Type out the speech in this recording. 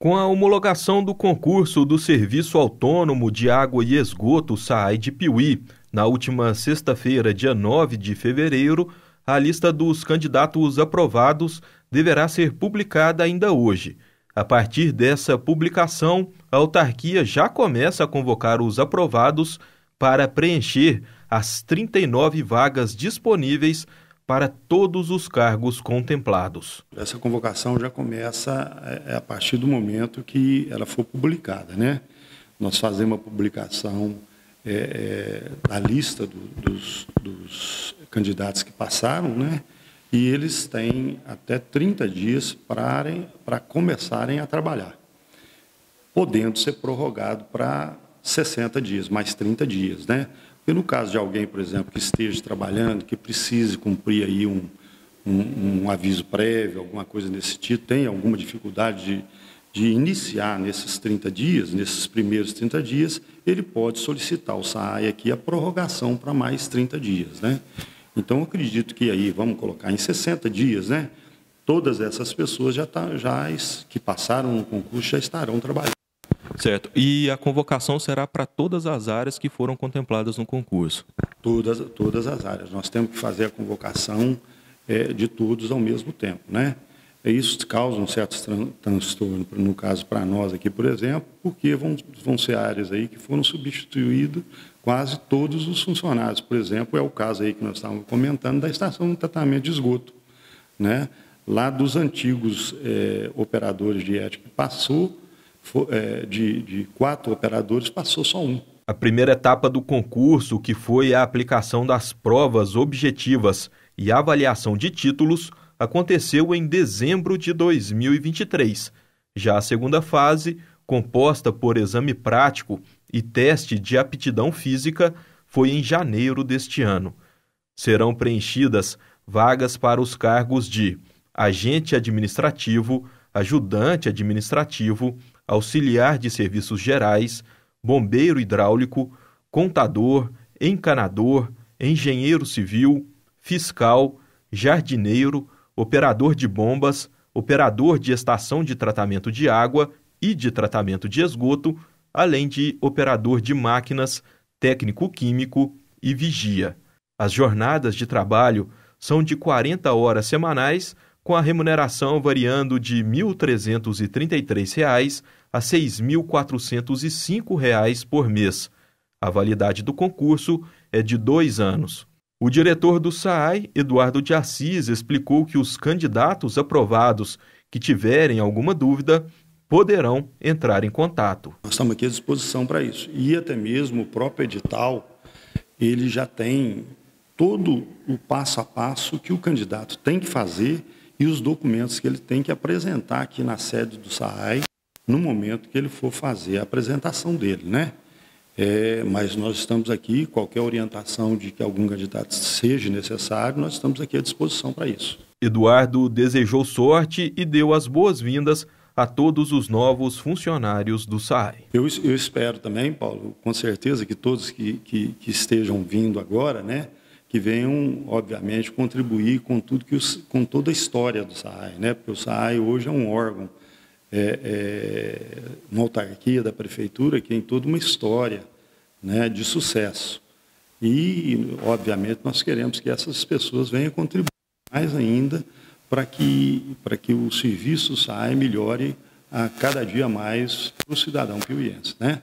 Com a homologação do concurso do Serviço Autônomo de Água e Esgoto SAAI de Piuí, na última sexta-feira, dia 9 de fevereiro, a lista dos candidatos aprovados deverá ser publicada ainda hoje. A partir dessa publicação, a autarquia já começa a convocar os aprovados para preencher as 39 vagas disponíveis para todos os cargos contemplados. Essa convocação já começa é, é a partir do momento que ela for publicada, né? Nós fazemos a publicação é, é, da lista do, dos, dos, candidatos que passaram, né? E eles têm até 30 dias para começarem a trabalhar, podendo ser prorrogado para 60 dias, mais 30 dias, né? Porque no caso de alguém, por exemplo, que esteja trabalhando, que precise cumprir aí um, um, um aviso prévio, alguma coisa desse tipo, tem alguma dificuldade de, de iniciar nesses 30 dias, nesses primeiros 30 dias, ele pode solicitar ao SAAI aqui a prorrogação para mais 30 dias. Né? Então, acredito que aí, vamos colocar em 60 dias, né? todas essas pessoas já, tá, já que passaram no concurso já estarão trabalhando. Certo. E a convocação será para todas as áreas que foram contempladas no concurso? Todas, todas as áreas. Nós temos que fazer a convocação é, de todos ao mesmo tempo, né? Isso causa um certo transtorno, no caso para nós aqui, por exemplo, porque vão, vão ser áreas aí que foram substituídas quase todos os funcionários. Por exemplo, é o caso aí que nós estávamos comentando da estação de tratamento de esgoto, né? Lá dos antigos é, operadores de ética passou é, de, de quatro operadores, passou só um. A primeira etapa do concurso, que foi a aplicação das provas objetivas e avaliação de títulos, aconteceu em dezembro de 2023. Já a segunda fase, composta por exame prático e teste de aptidão física, foi em janeiro deste ano. Serão preenchidas vagas para os cargos de agente administrativo, ajudante administrativo, auxiliar de serviços gerais, bombeiro hidráulico, contador, encanador, engenheiro civil, fiscal, jardineiro, operador de bombas, operador de estação de tratamento de água e de tratamento de esgoto, além de operador de máquinas, técnico químico e vigia. As jornadas de trabalho são de 40 horas semanais, com a remuneração variando de R$ 1.333 a R$ 6.405 por mês. A validade do concurso é de dois anos. O diretor do SAAI, Eduardo de Assis, explicou que os candidatos aprovados que tiverem alguma dúvida poderão entrar em contato. Nós estamos aqui à disposição para isso. E até mesmo o próprio edital, ele já tem todo o passo a passo que o candidato tem que fazer e os documentos que ele tem que apresentar aqui na sede do SAAI no momento que ele for fazer a apresentação dele, né? É, mas nós estamos aqui, qualquer orientação de que algum candidato seja necessário, nós estamos aqui à disposição para isso. Eduardo desejou sorte e deu as boas-vindas a todos os novos funcionários do SAI. Eu, eu, espero também, Paulo, com certeza que todos que, que, que, estejam vindo agora, né, que venham, obviamente, contribuir com tudo que os, com toda a história do SAI, né, porque o SAI hoje é um órgão é, é, uma autarquia da prefeitura que tem toda uma história né, de sucesso. E, obviamente, nós queremos que essas pessoas venham contribuir mais ainda para que, para que o serviço e melhore a cada dia mais para o cidadão piuiense. Né?